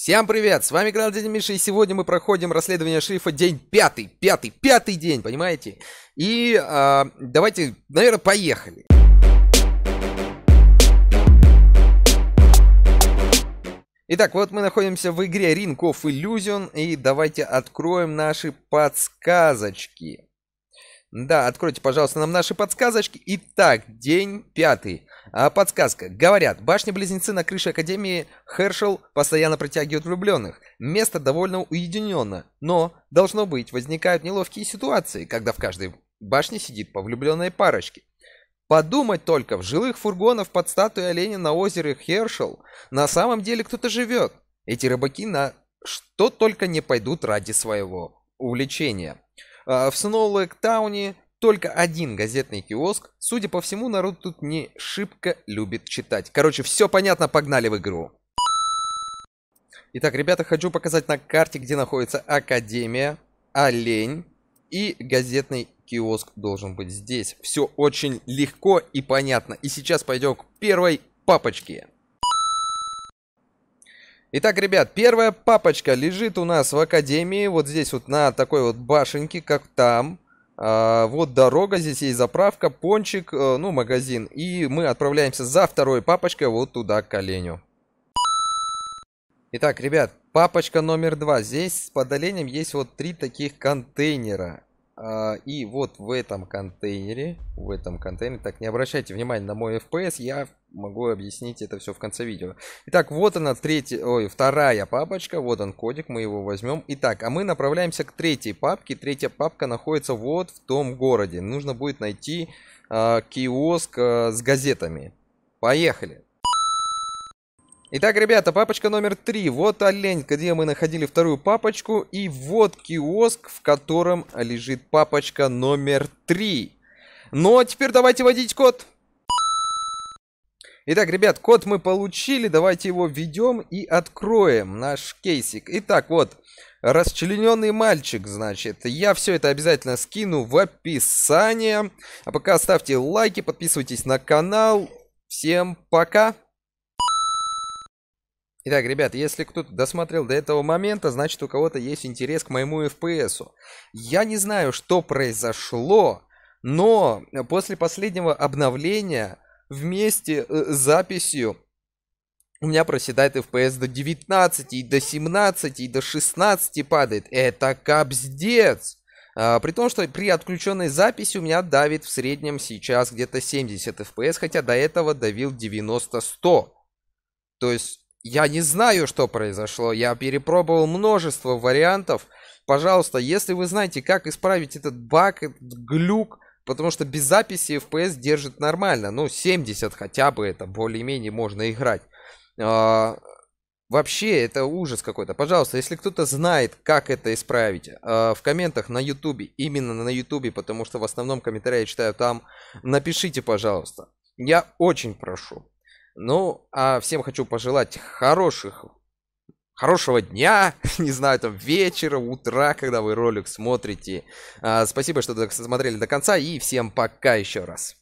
Всем привет, с вами канал Дядя Миша, и сегодня мы проходим расследование шрифа день пятый, пятый, пятый день, понимаете? И э, давайте, наверное, поехали. Итак, вот мы находимся в игре Ring of Illusion, и давайте откроем наши подсказочки. Да, откройте, пожалуйста, нам наши подсказочки. Итак, день пятый. А, подсказка. Говорят, башни-близнецы на крыше Академии Хершел постоянно притягивают влюбленных. Место довольно уединенно, но, должно быть, возникают неловкие ситуации, когда в каждой башне сидит по влюбленной парочке. Подумать только, в жилых фургонах под статуей оленя на озере Хершел на самом деле кто-то живет. Эти рыбаки на что только не пойдут ради своего увлечения. А, в Тауне только один газетный киоск. Судя по всему, народ тут не шибко любит читать. Короче, все понятно, погнали в игру. Итак, ребята, хочу показать на карте, где находится Академия, Олень и газетный киоск должен быть здесь. Все очень легко и понятно. И сейчас пойдем к первой папочке. Итак, ребят, первая папочка лежит у нас в академии, вот здесь вот на такой вот башенке, как там. А, вот дорога, здесь есть заправка, пончик, э, ну, магазин. И мы отправляемся за второй папочкой вот туда, к оленю. Итак, ребят, папочка номер два. Здесь с подолением есть вот три таких контейнера. А, и вот в этом контейнере, в этом контейнере, так не обращайте внимания на мой FPS, я могу объяснить это все в конце видео. Итак, вот она третья, ой, вторая папочка, вот он кодик, мы его возьмем. Итак, а мы направляемся к третьей папке, третья папка находится вот в том городе. Нужно будет найти э, киоск э, с газетами. Поехали! Итак, ребята, папочка номер три. Вот олень, где мы находили вторую папочку. И вот киоск, в котором лежит папочка номер три. Ну а теперь давайте вводить код. Итак, ребят, код мы получили. Давайте его введем и откроем наш кейсик. Итак, вот, расчлененный мальчик, значит. Я все это обязательно скину в описание. А пока ставьте лайки, подписывайтесь на канал. Всем пока! Итак, ребят, если кто-то досмотрел до этого момента, значит у кого-то есть интерес к моему FPS. Я не знаю, что произошло, но после последнего обновления вместе э, с записью у меня проседает FPS до 19, и до 17, и до 16 падает. Это капздец! А, при том, что при отключенной записи у меня давит в среднем сейчас где-то 70 FPS, хотя до этого давил 90-100. То есть я не знаю, что произошло. Я перепробовал множество вариантов. Пожалуйста, если вы знаете, как исправить этот баг, этот глюк, потому что без записи FPS держит нормально. Ну, 70 хотя бы это более-менее можно играть. А, вообще, это ужас какой-то. Пожалуйста, если кто-то знает, как это исправить, а, в комментах на YouTube, именно на YouTube, потому что в основном комментарии я читаю там, напишите, пожалуйста. Я очень прошу. Ну, а всем хочу пожелать хороших, хорошего дня, не знаю, там, вечера, утра, когда вы ролик смотрите. А, спасибо, что досмотрели до конца, и всем пока еще раз.